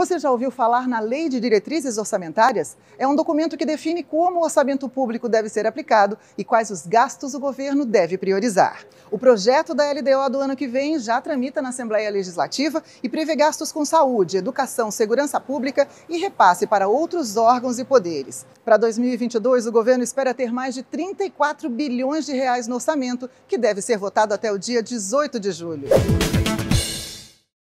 Você já ouviu falar na Lei de Diretrizes Orçamentárias? É um documento que define como o orçamento público deve ser aplicado e quais os gastos o governo deve priorizar. O projeto da LDO do ano que vem já tramita na Assembleia Legislativa e prevê gastos com saúde, educação, segurança pública e repasse para outros órgãos e poderes. Para 2022, o governo espera ter mais de 34 bilhões de reais no orçamento, que deve ser votado até o dia 18 de julho.